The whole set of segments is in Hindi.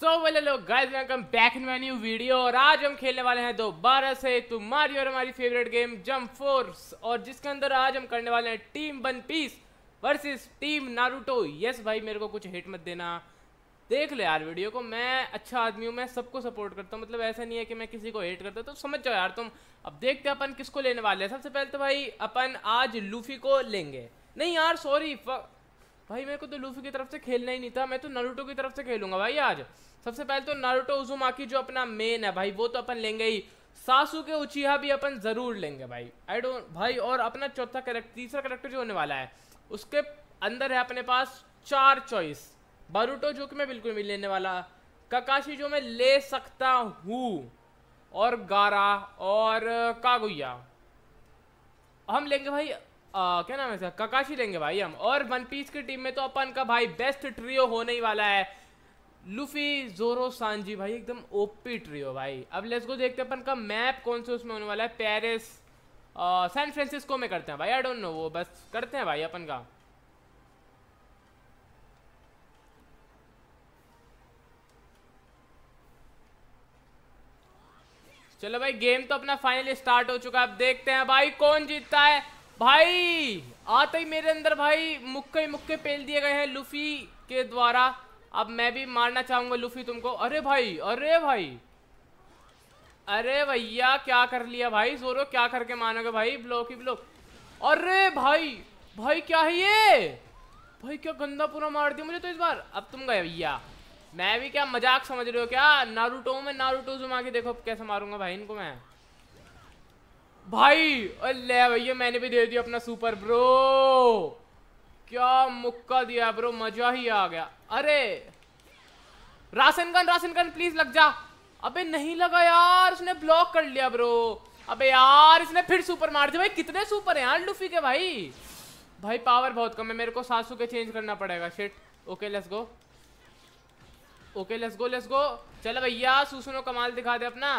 सो वेलो लोग guys welcome back in my new video और आज हम खेलने वाले हैं दोबारा से तुम्हारी और हमारी फेवरेट गेम जंप फोर्स और जिसके अंदर आज हम करने वाले हैं team One Piece versus team Naruto yes भाई मेरे को कुछ हिट मत देना देख ले यार वीडियो को मैं अच्छा आदमी हूँ मैं सबको सपोर्ट करता हूँ मतलब ऐसा नहीं है कि मैं किसी को हेट करता तो समझ जाओ यार तुम अब देखते अपन किसको लेने वाले हैं सबसे पहले तो भाई अपन आज लूफी को लेंगे नहीं यार सॉरी भाई मेरे को तो लूफी की तरफ से खेलना ही नहीं था मैं तो नारुटो की तरफ से खेलूंगा भाई आज सबसे पहले तो नारुतो उजुमाकी जो अपना मेन है भाई वो तो अपन लेंगे ही सासू के उचिहा भी अपन ज़रूर लेंगे भाई आई डों भाई और अपना चौथा करेक्टर तीसरा करेक्टर जो होने वाला है उसके अंदर है अपने पास चार चॉइस बारूटो जो कि मैं बिल्कुल भी लेने वाला काकाशी जो मैं ले सकता हूँ और गारा और कागुया हम लेंगे भाई आ, क्या नाम है सर काकाशी लेंगे भाई हम और वन पीस की टीम में तो अपन का भाई बेस्ट ट्रियो होने ही वाला है लुफी जोरो सांजी भाई एकदम ओपी ट्रियो भाई अब लेट्स गो देखते हैं अपन का मैप कौन से उसमें होने वाला है पेरिस सैन फ्रांसिस्को में करते हैं भाई आई डोंट नो वो बस करते हैं भाई अपन का चलो भाई गेम तो अपना फाइनली स्टार्ट हो चुका है अब देखते हैं भाई कौन जीतता है भाई आते ही मेरे अंदर भाई मुक्के मुक्के पेल दिए गए हैं लुफी के द्वारा अब मैं भी मारना चाहूंगा लूफी तुमको अरे भाई अरे भाई अरे भैया क्या कर लिया भाई जोरो क्या करके मानोगे भाई ब्लॉक ही ब्लॉक अरे भाई भाई क्या है ये भाई क्या गंदा पूरा मार दिया मुझे तो इस बार अब तुम गए भैया मैं भी क्या मजाक समझ रहे हो क्या नारूटो में नारूटो जुमा के देखो कैसे मारूंगा भाई इनको मैं भाई अल्ले भैया मैंने भी दे दिया अपना सुपर ब्रो क्या मुक्का दिया ब्रो मजा ही आ गया अरे राशन गन राशन गन प्लीज लग जा अबे नहीं लगा यार उसने ब्लॉक कर लिया ब्रो अबे यार इसने फिर सुपर मार दिया भाई कितने सुपर हैं यार लुफी के भाई भाई पावर बहुत कम है मेरे को सासू के चेंज करना पड़ेगा shit okay let's go okay let's go let's go चलो भैया सुसुनो कमाल दिखा दे अपना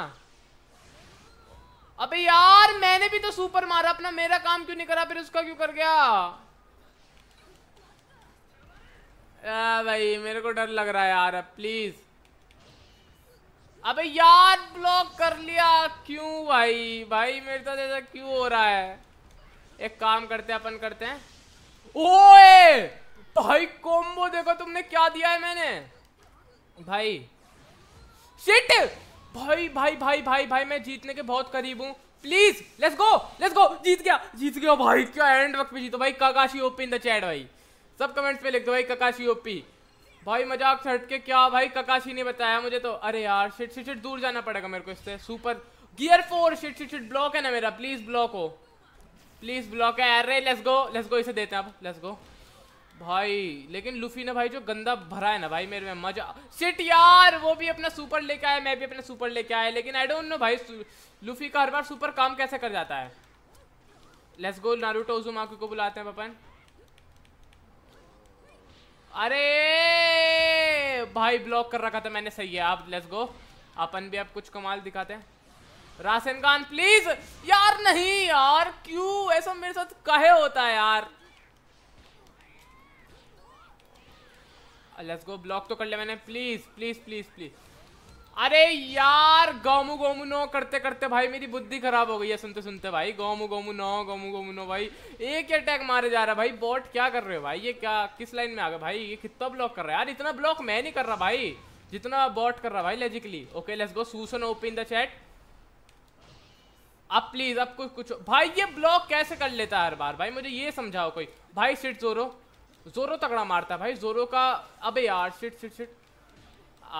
अबे यार मैंने भी तो सुपर मारा अपना मेरा काम क्यों नहीं करा फिर उसका क्यों कर गया आ भाई मेरे को डर लग रहा है यार प्लीज अबे यार ब्लॉक कर लिया क्यों भाई भाई मेरे साथ ऐसा क्यों हो रहा है एक काम करते हैं अपन करते हैं ओए भाई कॉम्बो देखो तुमने क्या दिया है मैंने भाई शिट भाई भाई भाई भाई भाई मैं जीतने के बहुत करीब हूँ please let's go let's go जीत गया जीत गया भाई क्या एंड वक्त पे जीतो भाई Kakashi OP in the chat भाई सब कमेंट्स पे लिख दो भाई काकाशी ओपी भाई मजाक छट के क्या भाई काकाशी ने बताया मुझे तो अरे यार शिट शिट शिट दूर जाना पड़ेगा मेरे को इससे super gear four shit shit shit block है ना मेरा प्लीज ब्लॉक हो प्लीज ब्लॉक है अरे लेट्स गो लेट्स गो इसे देते हैं आप लेट्स गो भाई लेकिन लुफी ने भाई जो गंदा भरा है ना भाई मेरे में मजा सिट यार वो भी अपना सुपर लेके आया मैं भी अपना सुपर लेके आया लेकिन आई डोंट नो भाई लुफी का हर बार सुपर काम कैसे कर जाता है लेट्स गो नारुतो को बुलाते हैं पपन अरे भाई ब्लॉक कर रखा था मैंने सही है आप लेट्स गो अपन भी आप कुछ कमाल दिखाते हैं राशन खान प्लीज यार नहीं यार क्यों ऐसा मेरे साथ कहे होता है यार लेट्स गो ब्लॉक तो कर लिया मैंने प्लीज प्लीज प्लीज प्लीज अरे यार गोमू गोमू नो करते करते भाई मेरी बुद्धि खराब हो गई है सुनते सुनते भाई Gomu Gomu no Gomu Gomu no भाई एक ही अटैक मारे जा रहा है भाई बॉट क्या कर रहे हो भाई ये क्या किस लाइन में आ गया भाई ये कितना ब्लॉक कर रहा है यार इतना ब्लॉक मैं नहीं कर रहा भाई जितना बॉट कर रहा भाई लॉजिकली ओके लेट्स गो सूसन ओपन द चैट अब प्लीज अब कुछ कुछ भाई ये ब्लॉक कैसे कर लेता है हर बार भाई मुझे ये समझाओ कोई भाई सिट जोरो जोरो तगड़ा मारता है भाई जोरो का अबे यार सिट सिट सिट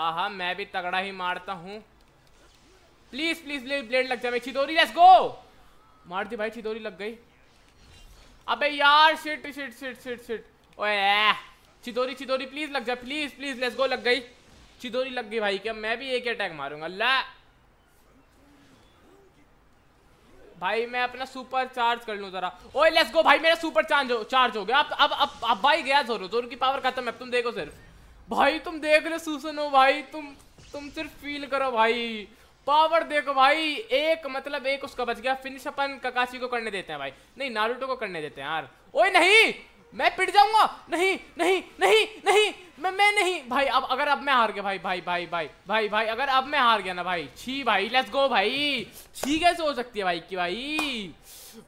आहा मैं भी तगड़ा ही मारता हूँ प्लीज प्लीज ब्लेड लग जाए छिदोरी लेट्स गो मार दी भाई छिदोरी लग गई अबे यार sit sit sit sit sit ओए चिदोरी चिदोरी प्लीज लग जा प्लीज प्लीज लेट्स गो लग गई चिदोरी लग गई भाई क्या मैं भी एक अटैक मारूंगा ला भाई मैं अपना सुपर चार्ज कर लूँ जरा ओए लेट्स गो भाई मेरा सुपर चार्ज हो चार्ज हो गया अब अब अब अब भाई गया जोरो जोरो की पावर खत्म है तुम देखो सिर्फ भाई तुम देख लो सुसनो भाई तुम तुम सिर्फ फील करो भाई पावर देखो भाई एक मतलब एक उसका बच गया फिनिश अपन ककाशी को करने देते हैं भाई नहीं नारुतो को करने देते हैं यार ओए नहीं मैं पिट जाऊंगा नहीं नहीं नहीं अब अगर अब मैं हार गया भाई भाई भाई भाई भाई भाई अगर अब मैं हार गया ना भाई छी भाई लेट्स गो भाई छी कैसे हो सकती है भाई की भाई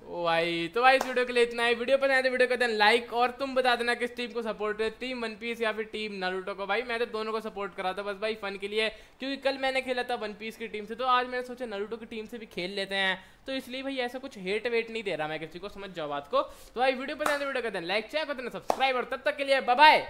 ओ भाई तो भाई इस वीडियो के लिए इतना ही वीडियो पसंद आए तो वीडियो को देना लाइक और तुम बता देना किस टीम को सपोर्ट है टीम वन पीस या फिर टीम नारूटो को भाई मैं तो दोनों को सपोर्ट करा था बस भाई फन के लिए क्योंकि कल मैंने खेला था वन पीस की टीम से तो आज मैंने सोचा नारूटो की टीम से भी खेल लेते हैं तो इसलिए भाई ऐसा कुछ हेट वेट नहीं दे रहा मैं किसी को समझ जाओ बात को तो भाई वीडियो पसंद आए तो वीडियो को देना लाइक शेयर कर देना सब्सक्राइब और तब तक के लिए बाय